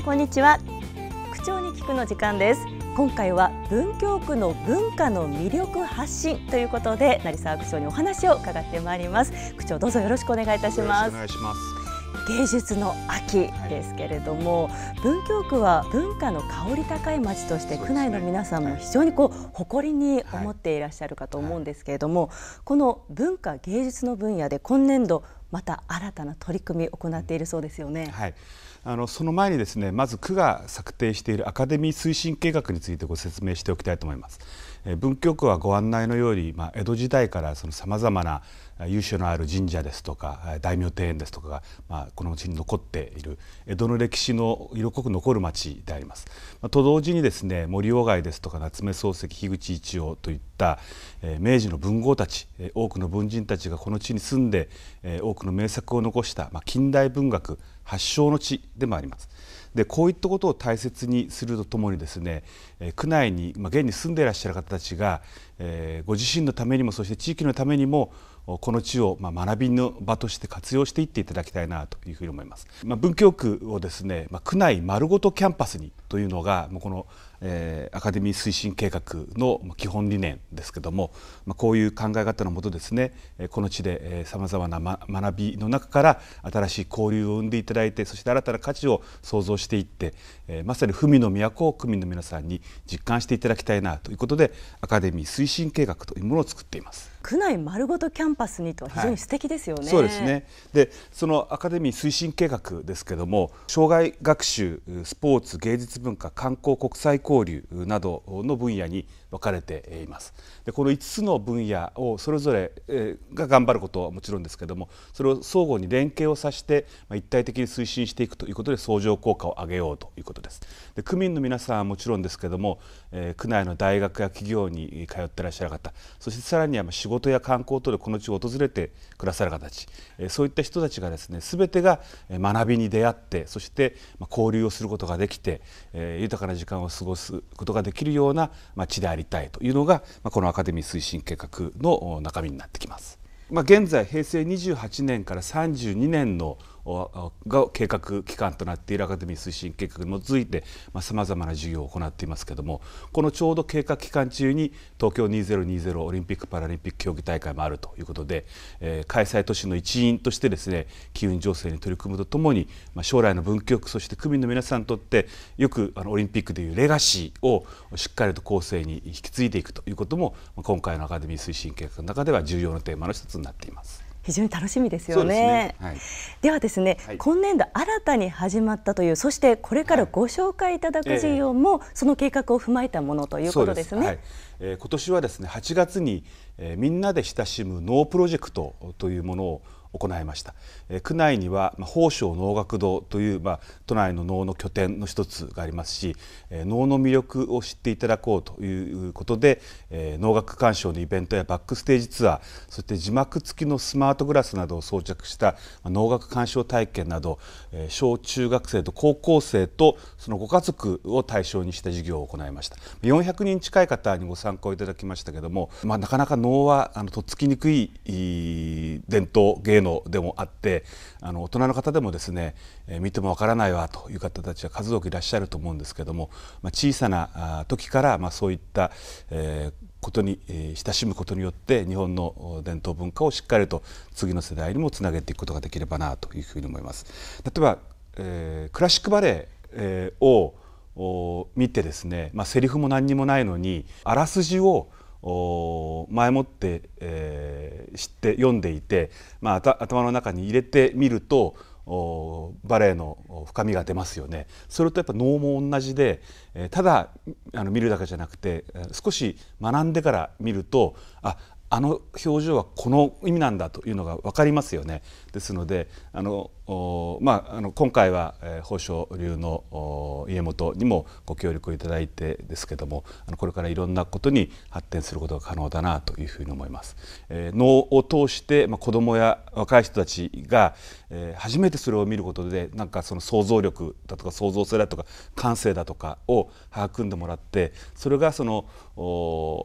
んこんにちは区長に聞くの時間です今回は文京区の文化の魅力発信ということで成沢区長にお話を伺ってまいります区長どうぞよろしくお願いいたしますお願いします芸術の秋ですけれども、はい、文京区は文化の香り高い街として、ね、区内の皆さんも非常にこう、はい、誇りに思っていらっしゃるかと思うんですけれども、はい、この文化芸術の分野で今年度また新たな取り組みを行っているそうですよね。はいあのその前にですねまず区が策定しているアカデミー推進計画についてご説明しておきたいと思います。文京区はご案内のように、まあ、江戸時代からさまざまな由緒のある神社ですとか大名庭園ですとかが、まあ、この地に残っている江戸の歴史の色濃く残る町であります。まあ、と同時にですね森鴎外ですとか夏目漱石樋口一葉といったえ明治の文豪たち多くの文人たちがこの地に住んでえ多くの名作を残した、まあ、近代文学発祥の地でもあります。でこういったことを大切にするとともにですね、え区内に、まあ、現に住んでいらっしゃる方たちが、えー、ご自身のためにもそして地域のためにもこの地をま学びの場として活用していっていただきたいなというふうに思います。まあ、文京区をですね、まあ、区内丸ごとキャンパスにというのがもうこの、えー、アカデミー推進計画の基本理念ですけども、まあ、こういう考え方のもとですねこの地でさまざまな、学びの中から新しい交流を生んでいただいてそして新たな価値を創造していって、えー、まさに文の都を区民の皆さんに実感していただきたいなということでアカデミー推進計画というものを作っています。区内丸ごとキャンパスにとは非常に素敵ですよね。はい、そうですねでそのアカデミー推進計画ですけども障害学習スポーツ芸術文化観光国際交流などの分野に分かれています。でこの5つの分野をそれぞれが頑張ることはもちろんですけどもそれを相互に連携をさせて一体的に推進していくということで相乗効果を上げようということです。で区民の皆さんはもちろんですけども、え区内の大学や企業に通ってらっしゃる方そしてさらには仕事や観光等でこの地を訪れてくださる方たち、えそういった人たちがですね全てが学びに出会ってそして交流をすることができて、え豊かな時間を過ごすことができるような地でありりたいというのが、まあ、このアカデミー推進計画の中身になってきます。まあ、現在平成28年から32年のが計画機関となっているアカデミー推進計画に基づいてさまざ、まな授業を行っていますけれどもこのちょうど計画期間中に東京2020オリンピック・パラリンピック競技大会もあるということで、えー、開催都市の一員としてですね機運情勢に取り組むとともに、まあ、将来の文京区そして区民の皆さんにとってよくあのオリンピックでいうレガシーをしっかりと後世に引き継いでいくということも今回のアカデミー推進計画の中では重要なテーマの一つになっています。非常に楽しみですよね。でねはい、ではですね、はい、今年度新たに始まったという、そしてこれからご紹介いただく事業も、はいその計画を踏まえたものということですね。すはい、え今年はですね、8月に、えー、みんなで親しむノープロジェクトというものを行いました、え区内には、ま宝生能楽堂という、まあ、都内の能の拠点の一つがありますし、え能の魅力を知っていただこうということで、え能楽鑑賞のイベントやバックステージツアーそして字幕付きのスマートグラスなどを装着した、ま能楽鑑賞体験など、え小中学生と高校生とそのご家族を対象にした授業を行いました400人近い方にご参考いただきましたけども、まあ、なかなか能はあのとっつきにくい伝統芸芸能でもあってあの大人の方でもですね、えー、見てもわからないわという方たちは数多くいらっしゃると思うんですけども、まあ、小さな時から、まあ、そういった、えー、ことに、えー、親しむことによって日本の伝統文化をしっかりと次の世代にもつなげていくことができればなというふうに思います。例えば、えー、クラシックバレエ、えー、を見てですね、まあ、セリフも何にもないのにあらすじを前もって、えー、知って読んでいて、まあ、頭の中に入れてみるとバレエの深みが出ますよねそれとやっぱ能も同じで、えー、ただあの見るだけじゃなくて少し学んでから見るとああの表情はこの意味なんだというのが分かりますよね。ですのであのまあ、あの今回は、えー、宝生流の家元にもご協力いただいてですけどもあのこれからいろんなことに発展することが可能だなというふうに思います。えー、能を通して、まあ、子どもや若い人たちが、えー、初めてそれを見ることでなんかその想像力だとか創造性だとか感性だとかを育んでもらってそれがその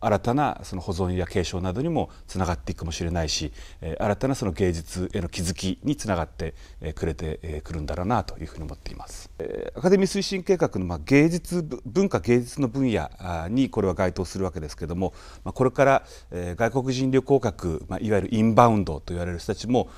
新たなその保存や継承などにもつながっていくかもしれないし、えー、新たなその芸術への気づきにつながって、えーくれてくるんだろうなというふうに思っていますアカデミー推進計画のま芸術文化芸術の分野にこれは該当するわけですけどもこれから外国人旅行客いわゆるインバウンドと言われる人たちも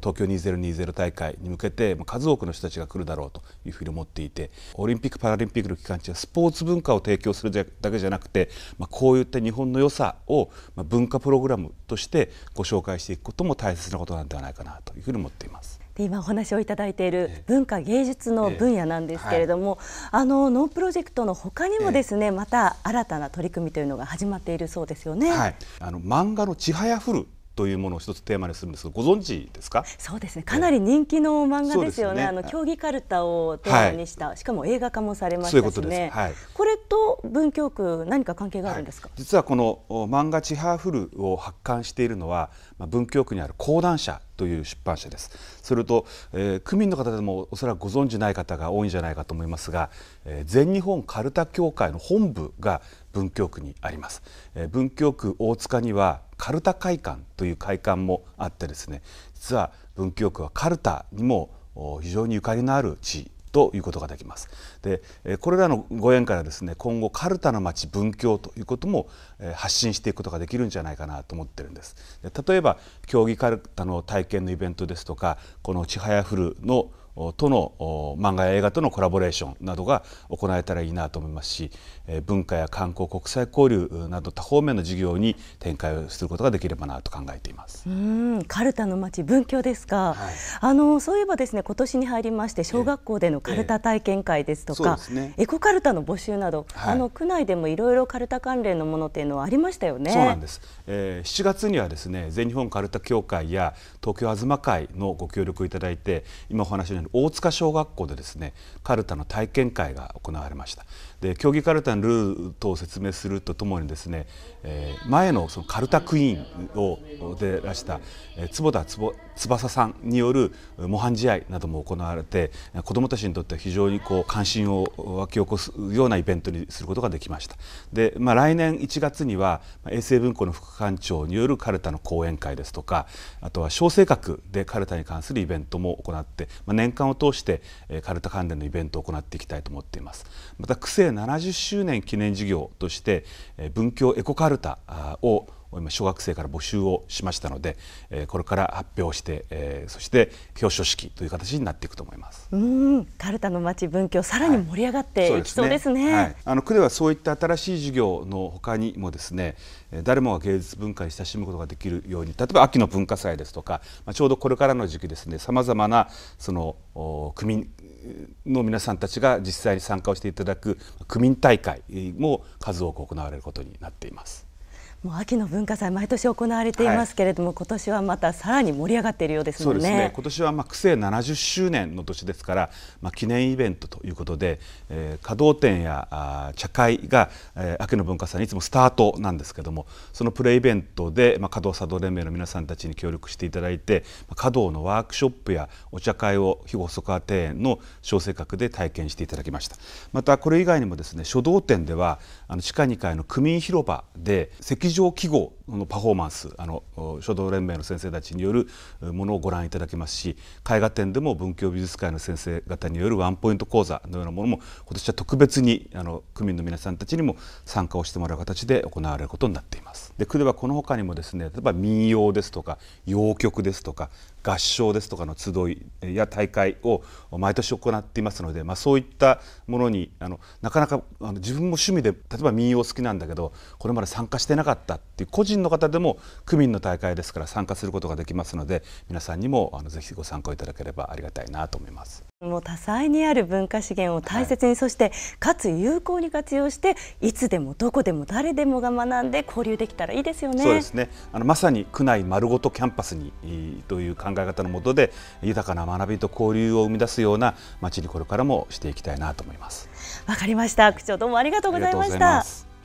東京2020大会に向けて数多くの人たちが来るだろうというふうに思っていてオリンピック・パラリンピックの期間中はスポーツ文化を提供するだけじゃなくてこういった日本の良さを文化プログラムとしてご紹介していくことも大切なことなんではないかなというふうに思っています。で今お話をいただいている文化芸術の分野なんですけれども、えーはい、あのノープロジェクトのほかにもですね、えー、また新たな取り組みというのが始まっているそうですよね。はい、あの漫画のちはやふるというものを一つテーマにするんですがご存知ですかそうですねかなり人気の漫画ですよね、ね、あの競技かるたをテーマにした、はい、しかも映画化もされましたしねそういうことです、はい、これと文京区何か関係があるんですか、はい、実はこの漫画「ちはふる」を発刊しているのはま文京区にある講談社という出版社ですそれと、えー、区民の方でもおそらくご存じない方が多いんじゃないかと思いますが、えー、全日本カルタ協会の本部が文京区にあります、えー、文京区大塚にはカルタ会館という会館もあってですね実は文京区はカルタにも非常にゆかりのある地ということができます。でこれらのご縁からですね今後カルタの町文教ということも発信していくことができるんじゃないかなと思ってるんです。例えば競技カルタの体験のイベントですとかこの千早フルのとの漫画や映画とのコラボレーションなどが行えたらいいなと思いますし文化や観光国際交流など多方面の事業に展開をすることができればなと考えていますうんカルタの街文教ですか、はい、あのそういえばですね今年に入りまして小学校でのカルタ体験会ですとか、ええね、エコカルタの募集など、はい、あの区内でもいろいろカルタ関連のものっていうのはありましたよねそうなんです、えー、7月にはですね全日本カルタ協会や東京東会のご協力いただいて今お話のる大塚小学校でですねカルタの体験会が行われましたで競技カルタのルール等を説明するとともにですね、えー、前のそのカルタクイーンをでらした、えー、坪田翼さんによる模範試合なども行われて子どもたちにとっては非常にこう関心を沸き起こすようなイベントにすることができましたで、まあ、来年1月には衛生文庫の副館長によるカルタの講演会ですとかあとは小生閣でカルタに関するイベントも行って、まあ、年間を通してカルタ関連のイベントを行っていきたいと思っていますまた区政70周年記念事業として文教エコカルタを今小学生から募集をしましたので、えー、これから発表して、えー、そして表彰式という形になっていくと思いますうんカルタの街文教さらに盛り上がっていきそうですねはいすねはい、あの区ではそういった新しい授業のほかにもですね誰もが芸術文化に親しむことができるように例えば秋の文化祭ですとか、まあ、ちょうどこれからの時期ですねさまざまなその区民の皆さんたちが実際に参加をしていただく区民大会も数多く行われることになっています。もう秋の文化祭、毎年行われていますけれども、はい、今年はまたさらに盛り上がっているようですね。そうですね。今年はまあ区政70周年の年ですから、まあ記念イベントということで、えー、稼働展やあ茶会が、えー、秋の文化祭にいつもスタートなんですけれども、そのプレイベントでまあ稼働茶道連盟の皆さんたちに協力していただいて、まあ、稼働のワークショップやお茶会を肥後細川庭園の小生閣で体験していただきました。またこれ以外にもですね、書道展ではあの地下2階の区民広場で石場記号のパフォーマンスあの書道連盟の先生たちによるものをご覧いただけますし絵画展でも文教美術館の先生方によるワンポイント講座のようなものも今年は特別にあの区民の皆さんたちにも参加をしてもらう形で行われることになっています。で区ではこの他にもですね例えば民謡ですとか謡曲ですとか合唱ですとかの集いや大会を毎年行っていますので、まあ、そういったものにあのなかなかあの自分も趣味で例えば民謡好きなんだけどこれまで参加してなかったったっていう個人の方でも区民の大会ですから参加することができますので皆さんにもあのぜひご参考いただければありがたいなと思います。もう多彩にある文化資源を大切に、はい、そしてかつ有効に活用していつでもどこでも誰でもが学んで交流できたらいいですよね。そうですねあのまさに区内丸ごとキャンパスにという考え方のもとで豊かな学びと交流を生み出すような街にこれからもしていきたいなと思います。わかりました区長どうもありがとうございました。